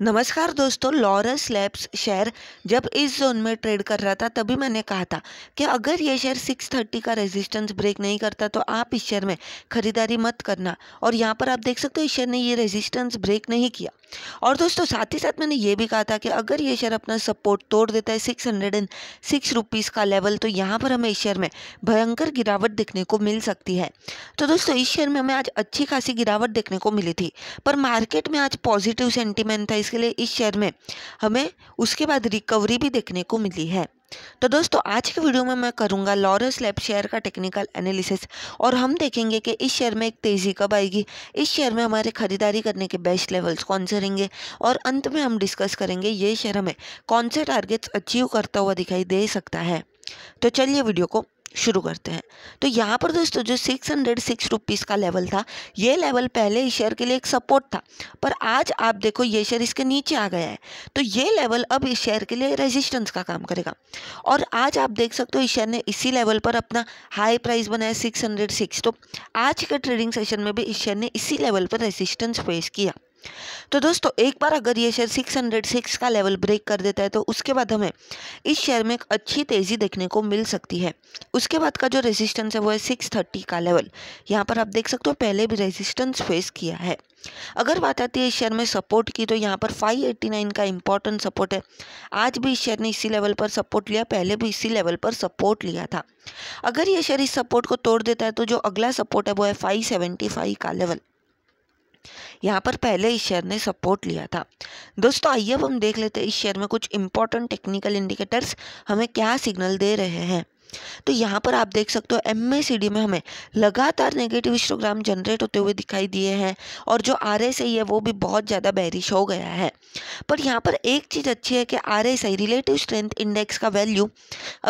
नमस्कार दोस्तों Laurus labs share जब इस जोन में ट्रेड कर रहा था तभी मैंने कहा था कि अगर ये शेयर 630 का रेजिस्टेंस ब्रेक नहीं करता तो आप इस शेयर में खरीदारी मत करना और यहाँ पर आप देख सकते हो इस शेयर ने ये रेजिस्टेंस ब्रेक नहीं किया और दोस्तों साथ ही साथ मैंने ये भी कहा था कि अगर ये शेयर अपना सपोर्ट तोड़ देता है six hundred and six rupees का लेवल तो यहाँ पर हमें इस शेयर में भयंकर गिरावट देखने को मिल सकती है तो दोस्तों इस शेयर में हमें आज अच्छी खासी गिरावट देखने को मिली थी पर मार्केट में आज पॉजिटिव सेंटिमेंट था इसके लिए इस शेयर में हमें उसके बाद रिकवरी भी देखने को मिली है तो दोस्तों आज के वीडियो में मैं करूंगा लॉरेंस लैब शेयर का टेक्निकल एनालिसिस और हम देखेंगे कि इस शेयर में एक तेज़ी कब आएगी इस शेयर में हमारे खरीदारी करने के बेस्ट लेवल्स कौन से रहेंगे और अंत में हम डिस्कस करेंगे ये शेयर हमें कौन से टारगेट्स अचीव करता हुआ दिखाई दे सकता है तो चलिए वीडियो को शुरू करते हैं तो यहाँ पर दोस्तों जो सिक्स हंड्रेड सिक्स रुपीज़ का लेवल था ये लेवल पहले इस शेयर के लिए एक सपोर्ट था पर आज आप देखो ये शेयर इसके नीचे आ गया है तो ये लेवल अब इस शेयर के लिए रेजिस्टेंस का काम करेगा और आज आप देख सकते हो इस शेयर ने इसी लेवल पर अपना हाई प्राइस बनाया सिक्स हंड्रेड सिक्स तो आज के ट्रेडिंग सेशन में भी इस शेयर ने इसी लेवल पर रेजिस्टेंस फेस किया तो दोस्तों एक बार अगर ये शेयर 606 का लेवल ब्रेक कर देता है तो उसके बाद हमें इस शेयर में एक अच्छी तेज़ी देखने को मिल सकती है उसके बाद का जो रेजिस्टेंस है वो है 630 का लेवल यहाँ पर आप देख सकते हो पहले भी रेजिस्टेंस फेस किया है अगर बात आती है इस शेयर में सपोर्ट की तो यहाँ पर 589 का इंपॉर्टेंट सपोर्ट है आज भी इस शेयर ने इसी लेवल पर सपोर्ट लिया पहले भी इसी लेवल पर सपोर्ट लिया था अगर ये शेयर इस सपोर्ट को तोड़ देता है तो जो अगला सपोर्ट है वो है 575 का लेवल यहाँ पर पहले इस शेयर ने सपोर्ट लिया था दोस्तों आइए अब हम देख लेते हैं इस शेयर में कुछ इंपॉर्टेंट टेक्निकल इंडिकेटर्स हमें क्या सिग्नल दे रहे हैं तो यहाँ पर आप देख सकते हो एम में हमें लगातार नेगेटिव हिस्टोग्राम जनरेट होते हुए दिखाई दिए हैं और जो आर एस है वो भी बहुत ज़्यादा बैरिश हो गया है पर यहाँ पर एक चीज़ अच्छी है कि R S I relative strength index का वैल्यू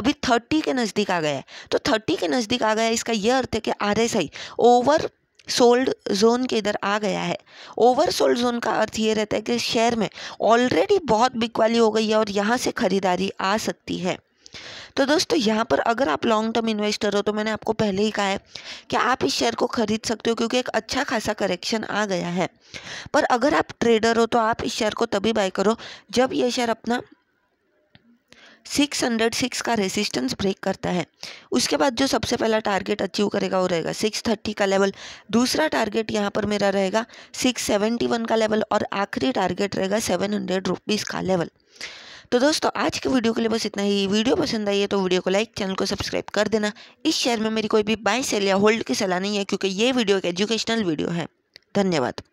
अभी थर्टी के नज़दीक आ गया है तो थर्टी के नज़दीक आ गया इसका यह अर्थ है कि R S I oversold zone के इधर आ गया है ओवर सोल्ड जोन का अर्थ ये रहता है कि शेयर में ऑलरेडी बहुत बिकवाली हो गई है और यहाँ से खरीदारी आ सकती है तो दोस्तों यहाँ पर अगर आप लॉन्ग टर्म इन्वेस्टर हो तो मैंने आपको पहले ही कहा है कि आप इस शेयर को खरीद सकते हो क्योंकि एक अच्छा खासा करेक्शन आ गया है पर अगर आप ट्रेडर हो तो आप इस शेयर को तभी बाय करो जब ये शेयर अपना 606 का रेसिस्टेंस ब्रेक करता है उसके बाद जो सबसे पहला टारगेट अचीव करेगा वो रहेगा 630 का लेवल दूसरा टारगेट यहाँ पर मेरा रहेगा 671 का लेवल और आखिरी टारगेट रहेगा सेवन हंड्रेड रुपीज़ का लेवल तो दोस्तों आज के वीडियो के लिए बस इतना ही वीडियो पसंद आई है तो वीडियो को लाइक चैनल को सब्सक्राइब कर देना इस शेयर में मेरी कोई भी बाय सेल या होल्ड की सलाह नहीं है क्योंकि ये वीडियो एक एजुकेशनल वीडियो है धन्यवाद